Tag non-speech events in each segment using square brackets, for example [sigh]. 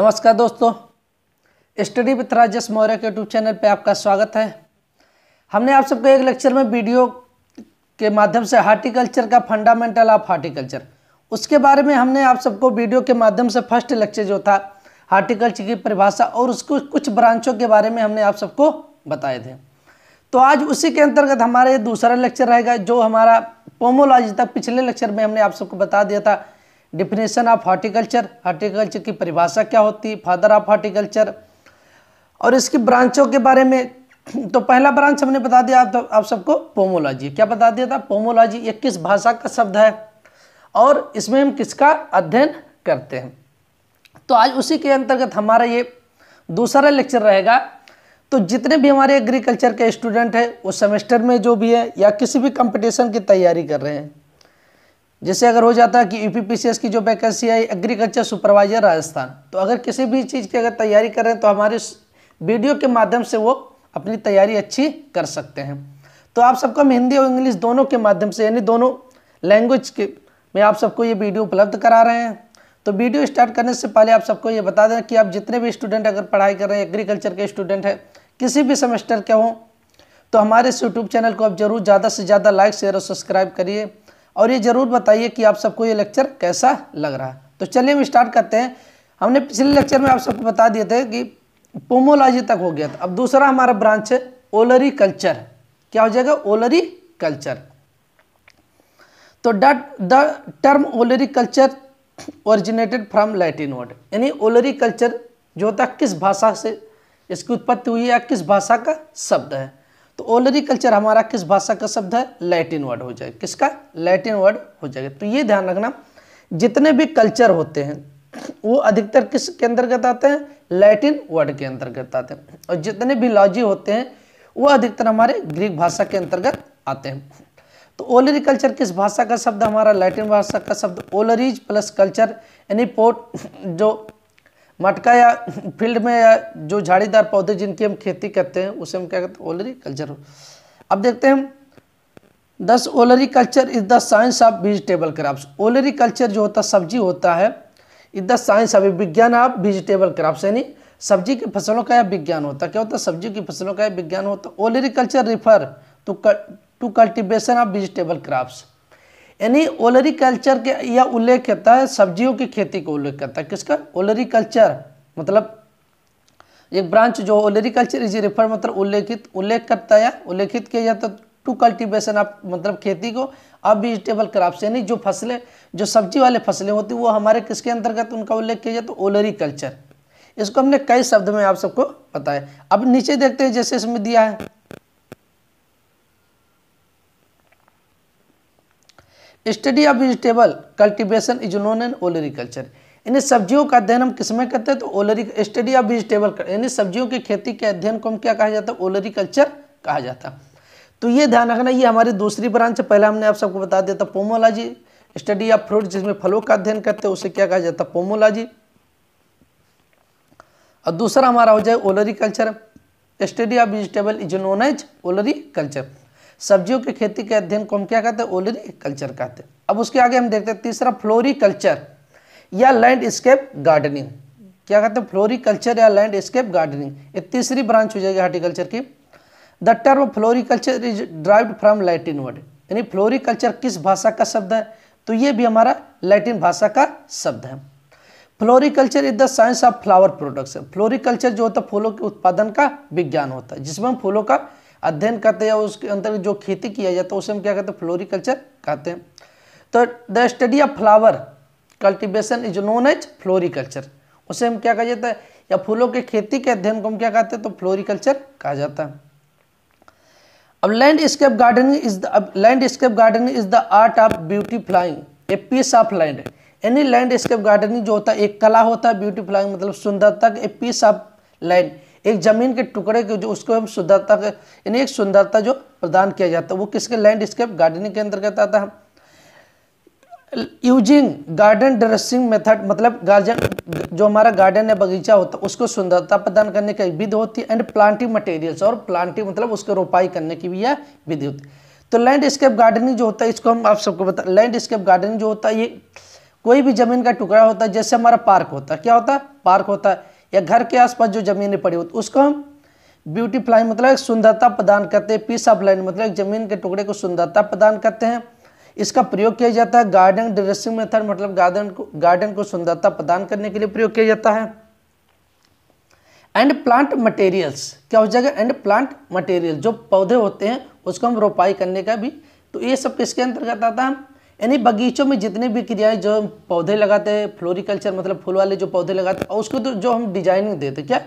नमस्कार दोस्तों study with Rajesh Maurya के यूट्यूब चैनल पे आपका स्वागत है हमने आप सबको एक लेक्चर में वीडियो के माध्यम से हार्टिकल्चर का फंडामेंटल ऑफ हार्टिकल्चर उसके बारे में हमने आप सबको वीडियो के माध्यम से फर्स्ट लेक्चर जो था हार्टिकल्चर की परिभाषा और उसको कुछ ब्रांचों के बारे में हमने आप सबको बताए थे तो आज उसी के अंतर्गत हमारा ये दूसरा लेक्चर रहेगा जो हमारा पोमोलॉजी तक पिछले लेक्चर में हमने आप सबको बता दिया था डिफिनेशन ऑफ हॉर्टिकल्चर हार्टिकल्चर की परिभाषा क्या होती है फादर ऑफ हार्टिकल्चर और इसकी ब्रांचों के बारे में तो पहला ब्रांच हमने बता दिया आप, तो, आप सबको पोमोलॉजी क्या बता दिया था पोमोलॉजी ये किस भाषा का शब्द है और इसमें हम किसका अध्ययन करते हैं तो आज उसी के अंतर्गत हमारा ये दूसरा लेक्चर रहेगा तो जितने भी हमारे एग्रीकल्चर के स्टूडेंट हैं वो सेमेस्टर में जो भी है या किसी भी कंपटीशन की तैयारी कर रहे हैं जैसे अगर हो जाता है कि यूपीपीसीएस की जो वैकेंसी है एग्रीकल्चर सुपरवाइजर राजस्थान तो अगर किसी भी चीज़ की अगर तैयारी करें तो हमारे वीडियो के माध्यम से वो अपनी तैयारी अच्छी कर सकते हैं तो आप सबको हम हिंदी और इंग्लिश दोनों के माध्यम से यानी दोनों लैंग्वेज के में आप सबको ये वीडियो उपलब्ध करा रहे हैं तो वीडियो स्टार्ट करने से पहले आप सबको ये बता दें कि आप जितने भी स्टूडेंट अगर पढ़ाई कर रहे हैं एग्रीकल्चर के स्टूडेंट हैं किसी भी सेमेस्टर के हों तो हमारे इस यूट्यूब चैनल को आप जरूर ज़्यादा से ज़्यादा लाइक शेयर और सब्सक्राइब करिए और ये ज़रूर बताइए कि आप सबको ये लेक्चर कैसा लग रहा है तो चलिए हम स्टार्ट करते हैं हमने पिछले लेक्चर में आप सबको बता दिए थे कि पोमोलॉजी तक हो गया था अब दूसरा हमारा ब्रांच है ओलरी कल्चर क्या हो जाएगा ओलरी कल्चर तो the term olericulture originated from Latin word यानी ओलरी कल्चर जो होता है किस भाषा से इसकी उत्पत्ति हुई है किस भाषा का शब्द है तो ओलरी कल्चर हमारा किस भाषा का शब्द है लैटिन वर्ड हो जाएगा किसका लैटिन वर्ड हो जाएगा तो ये ध्यान रखना जितने भी कल्चर होते हैं वो अधिकतर किस के अंतर्गत आते हैं लैटिन वर्ड के अंतर्गत आते हैं और जितने भी लॉजी होते हैं वो अधिकतर हमारे ग्रीक भाषा के अंतर्गत आते हैं तो ओलरी कल्चर किस भाषा का शब्द हमारा लैटिन भाषा का शब्द ओलरीज प्लस कल्चर यानी पोर्ट जो मटका या फील्ड में या जो झाड़ीदार पौधे जिनकी हम खेती करते हैं उसे हम क्या कहते हैं ओलरी कल्चर अब देखते हैं हम दस olericulture is the science of vegetable crops olericulture जो होता है सब्जी होता है इज द साइंस ऑफ विज्ञान ऑफ वेजिटेबल क्राप्स यानी सब्जी की फसलों का यह विज्ञान होता क्या होता है सब्जी की फसलों का यह विज्ञान होता olericulture refer to cultivation of vegetable crops यानी ओलरी कल्चर के या उल्लेख करता है सब्जियों की खेती को उल्लेख करता है किसका ओलरी कल्चर मतलब एक ब्रांच जो ओलरी कल्चर इज रिफर मतलब उल्लेखित उल्लेख करता है उल्लेखित किया जाता टू कल्टीवेशन आप मतलब खेती को अब वेजिटेबल क्राप्स यानी जो फसलें जो सब्जी वाले फसलें होती वो हमारे किसके अंतर्गत उनका उल्लेख किया जाता तो ओलरी कल्चर इसको हमने कई शब्द में आप सबको बताया अब नीचे देखते हैं जैसे इसमें दिया है study of vegetable cultivation is known as olericulture यानी सब्जियों का अध्ययन हम किसमें करते हैं तो ओलरी स्टडी ऑफ वेजिटेबल यानी सब्जियों की खेती के अध्ययन को हम क्या कहा जाता है ओलरिकल्चर कहा जाता है तो ये ध्यान रखना ये हमारी दूसरी ब्रांच है पहले हमने आप सबको बता दिया था पोमोलॉजी स्टडी ऑफ फ्रूट जिसमें फलों का अध्ययन करते हैं उसे क्या कहा जाता है पोमोलॉजी और दूसरा हमारा हो जाए olericulture study of vegetable is known as olericulture सब्जियों की खेती के अध्ययन को हम क्या कहते हैं ओलरी कल्चर कहते हैं अब उसके आगे हम देखते हैं तीसरा फ्लोरी कल्चर या लैंडस्केप गार्डनिंग क्या कहते हैं फ्लोरी कल्चर या लैंडस्केप गार्डनिंग ये तीसरी ब्रांच हो जाएगी हार्टिकल्चर की the term floriculture is derived from Latin word यानी फ्लोरी कल्चर किस भाषा का शब्द है तो ये भी हमारा लैटिन भाषा का शब्द है floriculture is the science of flower production floriculture जो होता है फूलों के उत्पादन का विज्ञान होता है जिसमें हम फूलों का अध्ययन करते हैं उसके अंतर्गत जो खेती किया जाता है तो उसे हम क्या कहते हैं फ्लोरिकल्चर कहते हैं तो the study of flower cultivation is known as floriculture उसे हम क्या कहा जाता है या फूलों के खेती के अध्ययन को हम क्या कहते हैं तो फ्लोरिकल्चर कहा जाता है अब landscape gardening is the landscape gardening is the art of beautifying a piece of land यानी लैंडस्केप गार्डनिंग जो होता है एक कला होता है ब्यूटी फ्लाइंग मतलब सुंदरता ए पीस ऑफ लैंड एक जमीन के टुकड़े के जो उसको हम सुंदरता के यानी एक सुंदरता जो प्रदान किया जाता है वो किसके लैंडस्केप गार्डनिंग के अंतर्गत आता है यूजिंग गार्डन ड्रेसिंग मेथड मतलब गार्जन जो हमारा गार्डन या बगीचा होता है उसको सुंदरता प्रदान करने की विधि होती है एंड प्लांटिंग मटेरियल्स और प्लांटिंग मतलब उसको रोपाई करने की भी यह विधि होती है तो लैंडस्केप गार्डनिंग जो होता है इसको हम आप सबको बता लैंडस्केप गार्डनिंग जो होता है ये कोई भी जमीन का टुकड़ा होता है जैसे हमारा पार्क होता है क्या होता है पार्क होता है या घर के आसपास जो जमीन पड़ी होती उसको हम ब्यूटीफ्लाई मतलब एक सुंदरता प्रदान करते हैं पीस ऑफ लैंड मतलब एक ज़मीन के टुकड़े को सुंदरता प्रदान करते हैं इसका प्रयोग किया जाता है गार्डन ड्रेसिंग मेथड मतलब गार्डन को गार्डन को सुंदरता प्रदान करने के लिए प्रयोग किया जाता है एंड प्लांट मटेरियल्स क्या हो जाएगा एंड प्लांट मटेरियल जो पौधे होते हैं उसको हम रोपाई करने का भी तो ये सब किसके अंतर्गत आता है यानी बगीचों में जितने भी क्रियाएं जो हम पौधे लगाते हैं फ्लोरिकल्चर मतलब फूल वाले जो पौधे लगाते हैं उसको तो जो हम डिजाइनिंग देते क्या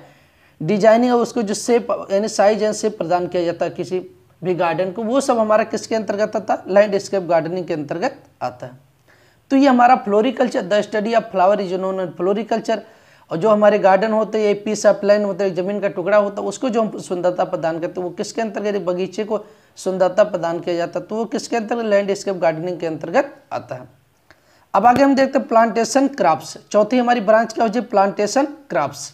डिजाइनिंग और उसको जो सेप यानी साइज एंड सेप प्रदान किया जाता है किसी भी गार्डन को वो सब हमारा किसके अंतर्गत आता है लैंडस्केप गार्डनिंग के अंतर्गत आता है तो ये हमारा floriculture the study of flower is known floriculture और जो हमारे गार्डन होते हैं ये पीस ऑफ लैंड होते है जमीन का टुकड़ा होता है उसको जो हम सुंदरता प्रदान करते हैं वो किसके अंतर्गत बगीचे को सुंदरता प्रदान किया जाता है तो वो किसके अंतर्गत लैंडस्केप गार्डनिंग के अंतर्गत आता है अब आगे हम देखते हैं प्लांटेशन क्रॉप्स चौथी हमारी ब्रांच क्या हो जाए plantation crops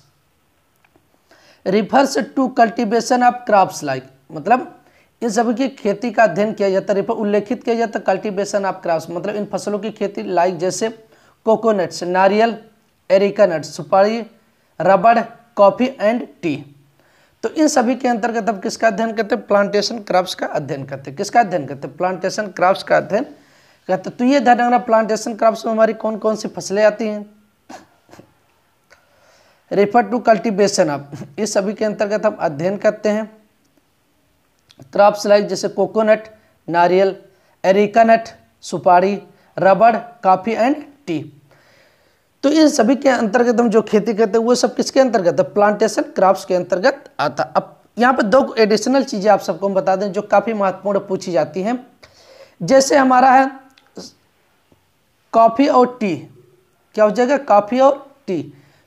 refers to cultivation of crops like मतलब इन सभी की खेती का अध्ययन किया जाता है उल्लेखित किया जाता है कल्टिवेशन ऑफ क्रॉप्स मतलब इन फसलों की खेती लाइक जैसे कोकोनट्स नारियल एरिका नट सुपारी रबड़ कॉफ़ी एंड टी तो इन सभी के अंतर्गत अब किसका अध्ययन करते हैं प्लांटेशन क्रॉप्स का अध्ययन करते हैं किसका अध्ययन करते हैं प्लांटेशन क्रॉप्स का अध्ययन करते तो ये ध्यान रखना प्लांटेशन क्रॉप्स में हमारी कौन कौन सी फसलें आती हैं रेफर टू कल्टीवेशन ऑफ इस सभी के अंतर्गत हम अध्ययन करते हैं क्रॉप्स लाइक जैसे कोकोनट नारियल एरिकानट सुपारी रबड़ कॉफ़ी एंड टी तो इन सभी के अंतर्गत हम जो खेती करते हैं वो सब किसके अंतर्गत है प्लांटेशन क्रॉप्स के अंतर्गत आता अब यहाँ पर दो एडिशनल चीज़ें आप सबको हम बता दें जो काफ़ी महत्वपूर्ण पूछी जाती हैं जैसे हमारा है कॉफ़ी और टी क्या हो जाएगा कॉफ़ी और टी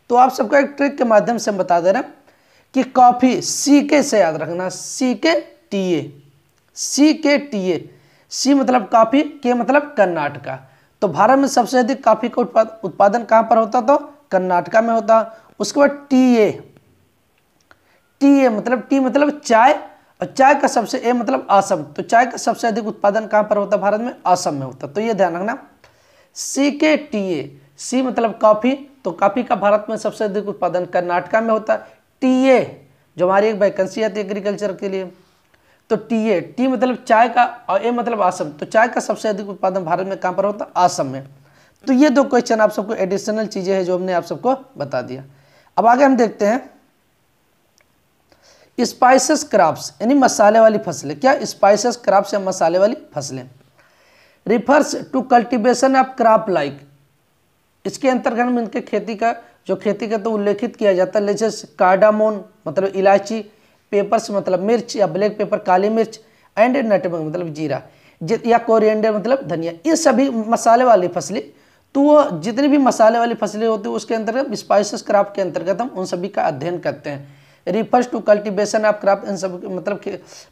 तो आप सबको एक ट्रिक के माध्यम से हम बता दे रहे हैं कि कॉफ़ी सी के से याद रखना सी के टी ए सी के टी ए सी मतलब कॉफ़ी के मतलब कर्नाटका तो भारत में सबसे अधिक कॉफी का उत्पादन कहां पर होता तो कर्नाटका में होता उसके बाद टी ए टी ए मतलब टी मतलब चाय और चाय का सबसे ए मतलब असम तो चाय का सबसे अधिक उत्पादन कहां पर होता भारत में असम में होता तो ये ध्यान रखना सी के टी ए सी मतलब कॉफी तो कॉफी का भारत में सबसे अधिक उत्पादन कर्नाटका में होता टी ए जो हमारी एक वैकेंसी आती है एग्रीकल्चर के लिए तो टी ए टी मतलब चाय का और ए मतलब आसम तो चाय का सबसे अधिक उत्पादन भारत में कहाँ पर होता है आसम में तो ये दो क्वेश्चन आप सबको एडिशनल चीज़ें हैं जो हमने आप सबको बता दिया अब आगे हम देखते हैं स्पाइसेस क्राप्स यानी मसाले वाली फसलें क्या स्पाइसेस क्राप्स या मसाले वाली फसलें refers to cultivation of crop like इसके अंतर्गत में इनके खेती का जो खेती का तो उल्लेखित किया जाता है लेजेस कार्डामोन मतलब इलायची पेपर्स मतलब मिर्च या ब्लैक पेपर काली मिर्च एंड नटमग मतलब जीरा या कोरिएंडर मतलब धनिया ये सभी मसाले वाली फसलें तो वो जितनी भी मसाले वाली फसलें होती है उसके अंतर्गत स्पाइसेस क्राप के अंतर्गत हम उन सभी का अध्ययन करते हैं refers to cultivation of crop इन सब मतलब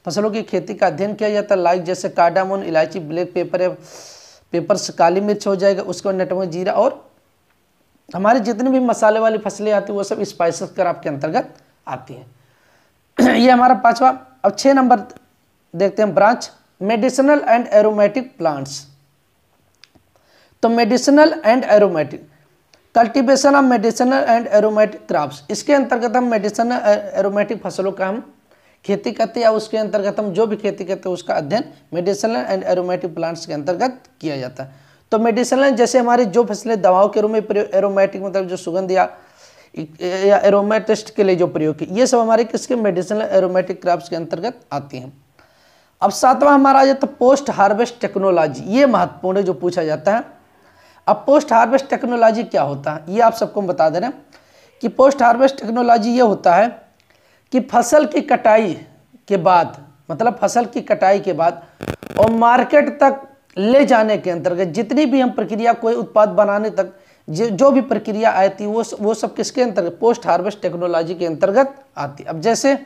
फसलों की खेती का अध्ययन किया जाता है लाइक जैसे काडामोन इलायची ब्लैक पेपर या पेपर्स काली मिर्च हो जाएगा उसके बाद नटमो जीरा और हमारे जितने भी मसाले वाली फसलें आती हैं वो सब स्पाइसेस क्राप के अंतर्गत आती हैं ये हमारा पांचवा अब छह नंबर देखते हैं branch medicinal and aromatic plants तो medicinal and aromatic cultivation of medicinal and aromatic crops इसके अंतर्गत हम मेडिसिनल एरोमेटिक फसलों का हम खेती करते हैं या उसके अंतर्गत हम जो भी खेती करते हैं उसका अध्ययन मेडिसिनल एंड एरोमेटिक प्लांट्स के अंतर्गत किया जाता है तो मेडिसिनल जैसे हमारी जो फसलें दवाओं के रूप में एरोमेटिक मतलब जो सुगंध या या एरोमेटिस्ट के लिए जो प्रयोग की ये सब हमारे किसके मेडिसिनल एरोमेटिक क्रॉप्स के अंतर्गत आती हैं अब सातवां हमारा आ जाता पोस्ट हार्वेस्ट टेक्नोलॉजी ये महत्वपूर्ण है जो पूछा जाता है अब पोस्ट हार्वेस्ट टेक्नोलॉजी क्या होता है ये आप सबको बता दे रहे हैं कि पोस्ट हार्वेस्ट टेक्नोलॉजी ये होता है कि फसल की कटाई के बाद मतलब फसल की कटाई के बाद और मार्केट तक ले जाने के अंतर्गत जितनी भी हम प्रक्रिया कोई उत्पाद बनाने तक जो भी प्रक्रिया आई थी वो वो सब किसके अंतर्गत पोस्ट हार्वेस्ट टेक्नोलॉजी के अंतर्गत आती अब जैसे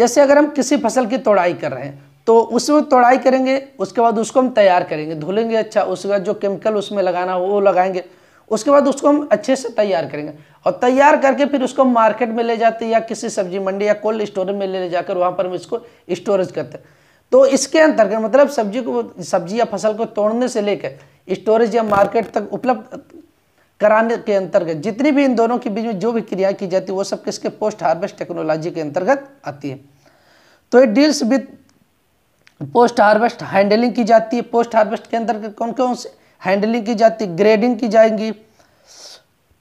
जैसे अगर हम किसी फसल की तोड़ाई कर रहे हैं तो उसमें तोड़ाई करेंगे उसके बाद उसको हम तैयार करेंगे धुलेंगे अच्छा उसके बाद जो केमिकल उसमें लगाना हो वो लगाएंगे उसके बाद उसको हम अच्छे से तैयार करेंगे और तैयार करके फिर उसको मार्केट में ले जाते या किसी सब्जी मंडी या कोल्ड स्टोरेज में ले, ले जाकर वहाँ पर हम इसको स्टोरेज करते हैं तो इसके अंतर्गत मतलब सब्जी को सब्जी या फसल को तोड़ने से लेकर स्टोरेज या मार्केट तक उपलब्ध कराने के अंतर्गत जितनी भी इन दोनों के बीच में जो भी क्रिया की जाती है वो सब किसके पोस्ट हार्वेस्ट टेक्नोलॉजी के अंतर्गत आती है तो ये deals with post harvest handling की जाती है पोस्ट हार्वेस्ट के अंतर्गत कौन कौन से हैंडलिंग की जाती है ग्रेडिंग की जाएंगी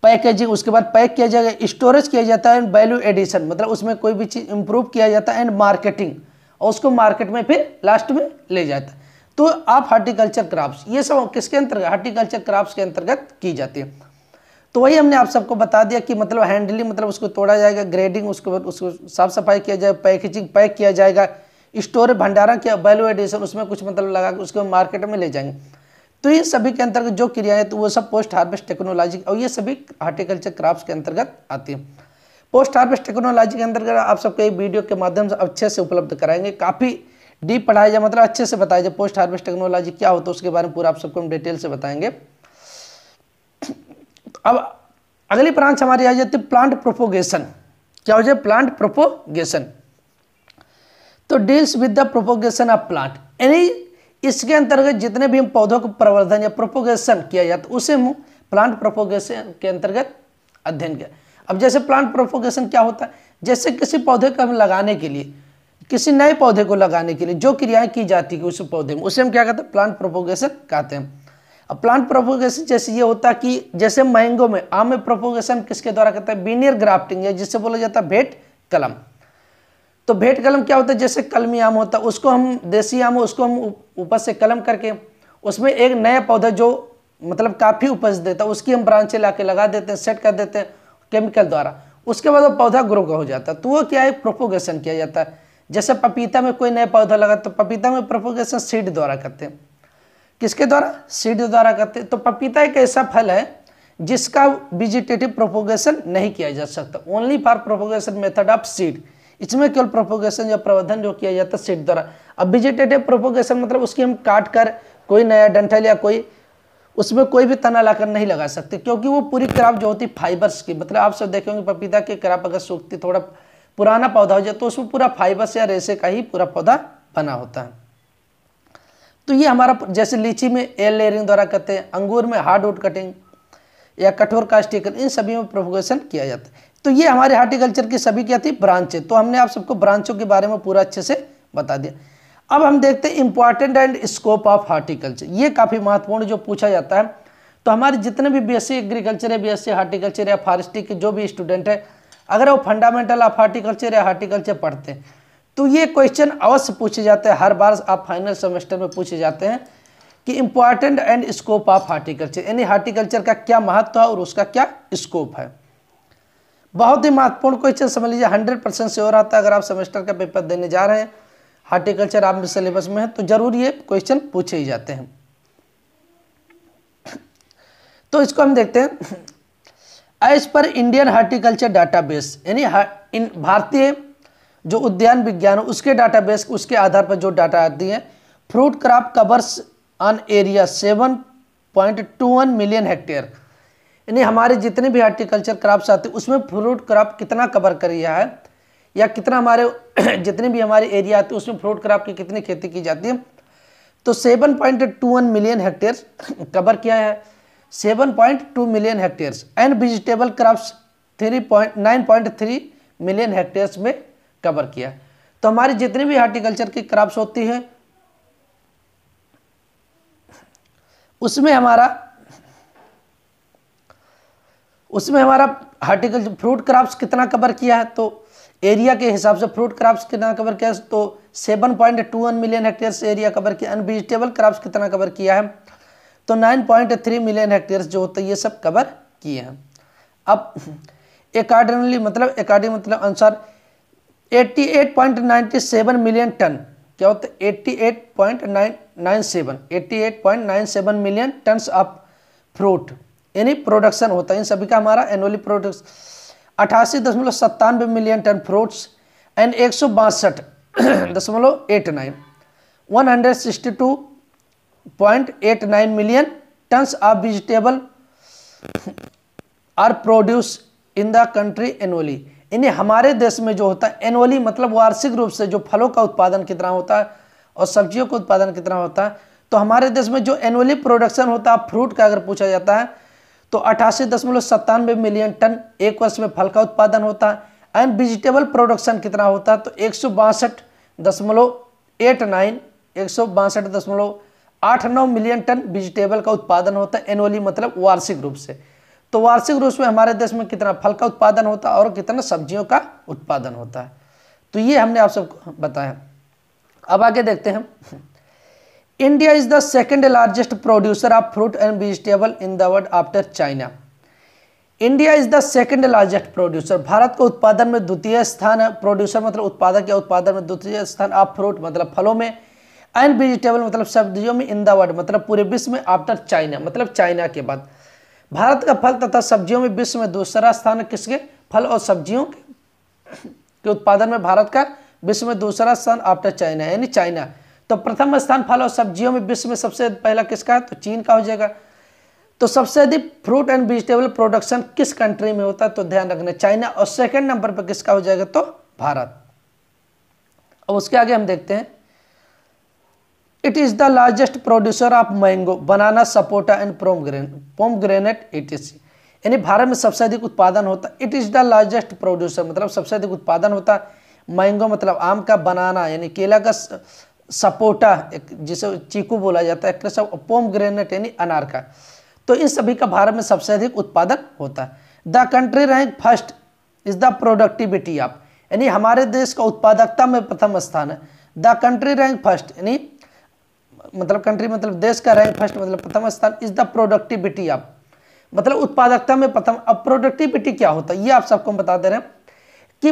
पैकेजिंग उसके बाद पैक किया जाएगा स्टोरेज किया जाता है एंड वैल्यू एडिशन मतलब उसमें कोई भी चीज़ इंप्रूव किया जाता है एंड मार्केटिंग और उसको मार्केट में फिर लास्ट में ले जाता है तो आप हार्टिकल्चर क्रॉप्स ये सब किसके अंतर्गत हार्टिकल्चर क्रॉप्स के अंतर्गत की जाती है तो वही हमने आप सबको बता दिया कि मतलब हैंडलिंग मतलब उसको तोड़ा जाएगा ग्रेडिंग उसको उसको साफ सफाई किया जाएगा पैकेजिंग पैक किया जाएगा स्टोर भंडारा किया वैल्यू एडिशन उसमें कुछ मतलब लगा के उसको मार्केट में ले जाएंगे तो ये सभी के अंतर्गत जो क्रियाएं तो वो सब पोस्ट हार्वेस्ट टेक्नोलॉजी और ये सभी हार्टिकल्चर क्राफ्ट के अंतर्गत आती है पोस्ट हार्वेस्ट टेक्नोलॉजी के अंतर्गत आप सबको एक वीडियो के माध्यम से अच्छे से उपलब्ध कराएंगे काफ़ी डीप पढ़ाया जाए मतलब अच्छे से बताया जाए पोस्ट हार्वेस्ट टेक्नोलॉजी क्या होता है उसके बारे में पूरा आप सबको हम डिटेल से बताएंगे तो अब अगली ब्रांच हमारी आ जाती है प्लांट प्रोपोगेशन क्या हो जाए प्लांट प्रोपोगेशन तो deals with the propagation of plant यानी इसके अंतर्गत जितने भी हम पौधों को प्रवर्धन या प्रोपोगेशन किया जाता उसे हम प्लांट प्रोपोगेशन के अंतर्गत अध्ययन किया अब जैसे प्लांट प्रोपोगेशन क्या होता है जैसे किसी पौधे को हम लगाने के लिए किसी नए पौधे को लगाने के लिए जो क्रियाएं की जाती है उस पौधे में उसे हम क्या कहते हैं प्लांट प्रोपोगेशन कहते हैं अब प्लांट प्रोपोगेशन जैसे ये होता है कि जैसे मैंगो में आम में प्रोपोगेशन किसके द्वारा कहते हैं बीनियर ग्राफ्टिंग है जिससे बोला जाता है भेट कलम तो भेंट कलम क्या होता है जैसे कलमी आम होता है उसको हम देसी आम उसको हम ऊपर से कलम करके उसमें एक नया पौधा जो मतलब काफ़ी उपज देता है उसकी हम ब्रांचें ला के लगा देते हैं सेट कर देते हैं केमिकल द्वारा उसके बाद वो पौधा ग्रो हो जाता है तो वो क्या है प्रोपोगेशन किया जाता है जैसे पपीता में कोई नया पौधा लगा तो पपीता में प्रोपोगेशन सीड द्वारा करते हैं किसके द्वारा सीड द्वारा करते हैं तो पपीता एक ऐसा फल है जिसका विजिटेटिव प्रोपोगेशन नहीं किया जा सकता only for propagation method of seed इसमें केवल प्रोपोगेशन या प्रबंधन जो किया जाता है सीड द्वारा अब विजिटेटिव प्रोपोगेशन मतलब उसकी हम काट कर कोई नया डंठल या कोई उसमें कोई भी तना लाकर नहीं लगा सकते क्योंकि वो पूरी क्राप जो होती फाइबर्स की मतलब आप सब देखेंगे पपीता के क्राप अगर सूखती थोड़ा पुराना पौधा हो जाए तो उसमें पूरा फाइबर्स या रेसे का ही पूरा पौधा बना होता है तो ये हमारा जैसे लीची में एयर लेयरिंग द्वारा करते हैं अंगूर में हार्ड वुड कटिंग या कठोर कास्टिकल इन सभी में प्रोपोगेशन किया जाता है तो ये हमारे हार्टिकल्चर की सभी क्या थी ब्रांचें तो हमने आप सबको ब्रांचों के बारे में पूरा अच्छे से बता दिया अब हम देखते हैं important and scope of horticulture ये काफ़ी महत्वपूर्ण जो पूछा जाता है तो हमारे जितने भी बीएससी एग्रीकल्चर है बीएससी हार्टिकल्चर या फॉरेस्ट्री के जो भी स्टूडेंट है अगर वो फंडामेंटल ऑफ हार्टिकल्चर या हार्टिकल्चर पढ़ते हैं तो ये क्वेश्चन अवश्य पूछे जाते हैं हर बार आप फाइनल सेमेस्टर में पूछे जाते हैं कि important and scope of horticulture यानी हार्टिकल्चर का क्या महत्व है और उसका क्या स्कोप है बहुत ही महत्वपूर्ण क्वेश्चन समझ लीजिए हंड्रेड परसेंट श्योर आता है अगर आप सेमेस्टर का पेपर देने जा रहे हैं हार्टिकल्चर आपके सिलेबस में है तो जरूर ये क्वेश्चन पूछे ही जाते हैं तो इसको हम देखते हैं as per Indian horticulture database यानी इन भारतीय जो उद्यान विज्ञान उसके डाटाबेस उसके आधार पर जो डाटा आती है fruit crop covers on area seven point two one million hectare यानी हमारे जितने भी हार्टिकल्चर क्रॉप्स आते हैं उसमें फ्रूट क्रॉप कितना कवर कर रहा है या कितना हमारे [clears throat] जितने भी हमारे एरिया आते हैं उसमें फ्रूट क्रॉप की कितनी खेती की जाती है तो 7.21 मिलियन हेक्टेयर कवर किया है 7.2 million hectares and vegetable crops 3.9.3 million hectares में कवर किया तो हमारी जितनी भी हार्टिकल्चर की क्रॉप्स होती हैं उसमें हमारा उसमें हमारा हार्टिकल्चर फ्रूट क्रॉप्स कितना कवर किया है तो एरिया के हिसाब से फ्रूट क्रॉप्स कितना कवर किया तो seven point two one million hectares area cover किया एंड वेजिटेबल क्रॉप्स कितना कवर किया है तो nine point three million hectares जो होता है ये सब कवर किए हैं अब अकॉर्डिंगली मतलब अकॉर्डिंग मतलब अनुसार 88.97 मिलियन टन क्या होता है nine 88.97 million ton of fruit यानी प्रोडक्शन होता है इन सभी का हमारा एनुअली प्रोडक्शन अठासी दशमलव सत्तानवे मिलियन टन फ्रूट्स एंड [coughs] एक सौ बासठ दशमलव eight nine one hundred sixty two point eight nine million tons of vegetable are produce in the country annually इन्हें हमारे देश में जो होता है एनुअली मतलब वार्षिक रूप से जो फलों का उत्पादन कितना होता है और सब्जियों का उत्पादन कितना होता है तो हमारे देश में जो एनुअली प्रोडक्शन होता है फ्रूट का अगर पूछा जाता है तो अठासी दशमलव सत्तानवे मिलियन टन एक वर्ष में फल का उत्पादन होता है एंड वेजिटेबल प्रोडक्शन कितना होता है तो एक सौ बासठ दशमलव एट नाइन एक सौ बासठ दशमलव आठ नौ मिलियन टन वेजिटेबल का उत्पादन होता है एनुअली मतलब वार्षिक रूप से तो वार्षिक रूप से हमारे देश में कितना फल का उत्पादन होता है और कितना सब्जियों का उत्पादन होता है तो ये हमने आप सबको बताया अब आगे देखते हैं India is the second largest producer of fruit and vegetable in the world after China India is the second largest producer Bharat को उत्पादन में द्वितीय स्थान है प्रोड्यूसर मतलब उत्पादक या उत्पादन में द्वितीय स्थान ऑफ फ्रूट मतलब फलों में एंड वेजिटेबल मतलब सब्जियों में इन द वर्ल्ड मतलब पूरे विश्व में आफ्टर चाइना मतलब चाइना के बाद भारत का फल तथा सब्जियों में विश्व में दूसरा स्थान किसके फल और सब्जियों के उत्पादन में भारत का विश्व में दूसरा स्थान आफ्टर चाइना यानी चाइना तो प्रथम स्थान फल और सब्जियों में विश्व में सबसे पहला किसका है तो चीन का हो जाएगा तो सबसे अधिक फ्रूट एंड वेजिटेबल प्रोडक्शन किस कंट्री में होता है तो ध्यान रखना चाइना और सेकंड नंबर पर किसका हो जाएगा तो भारत अब उसके आगे हम देखते हैं it is the largest producer of mango banana sapota and pomegranate pomegranate it is यानी भारत में सबसे अधिक उत्पादन होता है it is the largest producer मतलब सबसे अधिक उत्पादन होता है मैंगो मतलब आम का बनाना यानी केला का सपोटा जिसे चीकू बोला जाता है कृषि पोम ग्रेनेट यानी अनार का तो इन सभी का भारत में सबसे अधिक उत्पादक होता है the country rank first is the productivity of यानी हमारे देश का उत्पादकता में प्रथम स्थान है द कंट्री रैंक फर्स्ट यानी मतलब कंट्री मतलब देश का रैंक फर्स्ट मतलब प्रथम स्थान इज द प्रोडक्टिविटी ऑफ मतलब उत्पादकता में प्रथम अब प्रोडक्टिविटी क्या होता है ये आप सबको बता दे रहे हैं कि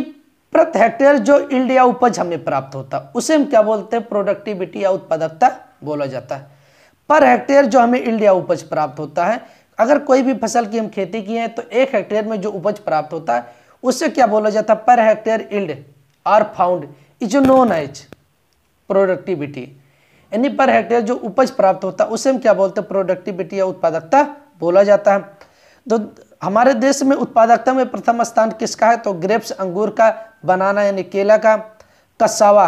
प्रति हेक्टेयर जो इल्ड या उपज हमें प्राप्त होता है उसे हम क्या बोलते हैं प्रोडक्टिविटी या उत्पादकता बोला जाता है पर हेक्टेयर जो हमें इल्ड या उपज प्राप्त होता है अगर कोई भी फसल की हम खेती किए हैं तो एक हेक्टेयर में जो उपज प्राप्त होता है उसे क्या बोला जाता है per hectare yield are found is known as productivity यानी पर हेक्टेयर जो उपज प्राप्त होता है उसे हम क्या बोलते हैं प्रोडक्टिविटी या उत्पादकता बोला जाता है तो हमारे देश में उत्पादकता में प्रथम स्थान किसका है तो ग्रेप्स अंगूर का बनाना यानी केला का कसावा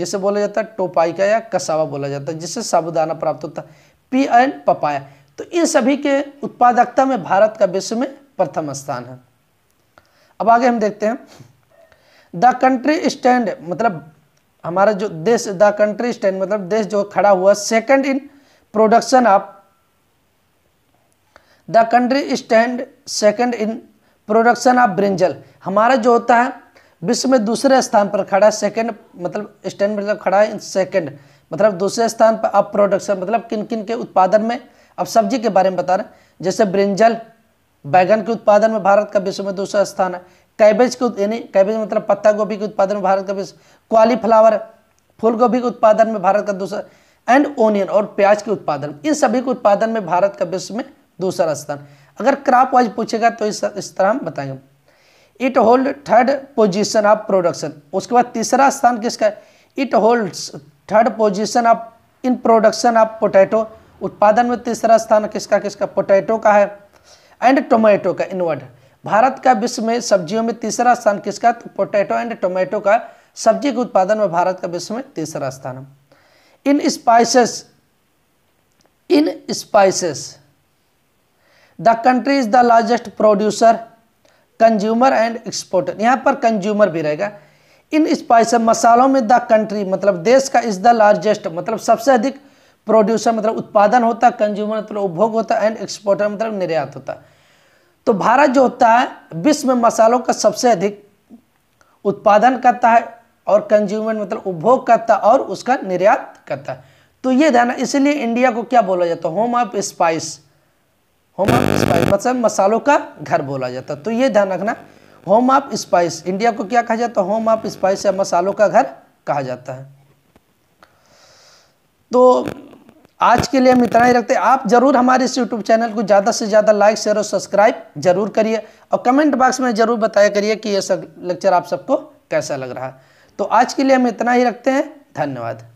जिसे बोला जाता है टोपाई का या कसावा बोला जाता है जिससे साबुदाना प्राप्त होता है पी एंड पपाया तो इन सभी के उत्पादकता में भारत का विश्व में प्रथम स्थान है अब आगे हम देखते हैं द कंट्री स्टैंड मतलब हमारा जो देश द कंट्री स्टैंड मतलब देश जो खड़ा हुआ second in production of the country stand second in production of brinjal हमारा जो होता है विश्व में दूसरे स्थान पर खड़ा है सेकेंड मतलब स्टैंड मतलब खड़ा है इन सेकेंड मतलब दूसरे स्थान पर अब प्रोडक्शन मतलब किन किन के उत्पादन में अब सब्जी के बारे में बता रहे हैं जैसे ब्रिंजल बैगन के उत्पादन में भारत का विश्व में दूसरा स्थान है कैबेज के यानी कैबेज मतलब पत्ता गोभी के उत्पादन में भारत का विश्व क्वालीफ्लावर फूल गोभी के उत्पादन में भारत का दूसरा एंड ओनियन और प्याज के उत्पादन इन सभी के उत्पादन में भारत का विश्व में दूसरा स्थान अगर क्रॉप वाइज पूछेगा तो इस इस तरह हम बताएंगे it hold third position of production उसके बाद तीसरा स्थान किसका है it holds third position of in production of potato उत्पादन में तीसरा स्थान किसका किसका पोटैटो का है एंड टोमेटो का इनवर्ड भारत का विश्व में सब्जियों में तीसरा स्थान किसका तो पोटैटो एंड टोमेटो का सब्जी के उत्पादन में भारत का विश्व में तीसरा स्थान in spices in spices the country is the largest producer consumer and exporter यहाँ पर कंज्यूमर भी रहेगा इन स्पाइस मसालों में द कंट्री मतलब देश का इज द लार्जेस्ट मतलब सबसे अधिक प्रोड्यूसर मतलब उत्पादन होता है कंज्यूमर मतलब उपभोग होता है एंड एक्सपोर्टर मतलब निर्यात होता है तो भारत जो होता है विश्व में मसालों का सबसे अधिक उत्पादन करता है और कंज्यूमर मतलब उपभोग करता है और उसका निर्यात करता है तो ये ध्यान इसलिए इंडिया को क्या बोला जाता है home of spice home of spice मतलब मसालों का घर बोला जाता तो ये ध्यान रखना होम ऑफ स्पाइस इंडिया को क्या कहा जाता है होम ऑफ स्पाइस या मसालों का घर कहा जाता है तो आज के लिए हम इतना ही रखते हैं आप जरूर हमारे इस यूट्यूब चैनल को ज़्यादा से ज़्यादा लाइक शेयर और सब्सक्राइब जरूर करिए और कमेंट बॉक्स में ज़रूर बताया करिए कि यह सब लेक्चर आप सबको कैसा लग रहा है तो आज के लिए हम इतना ही रखते हैं धन्यवाद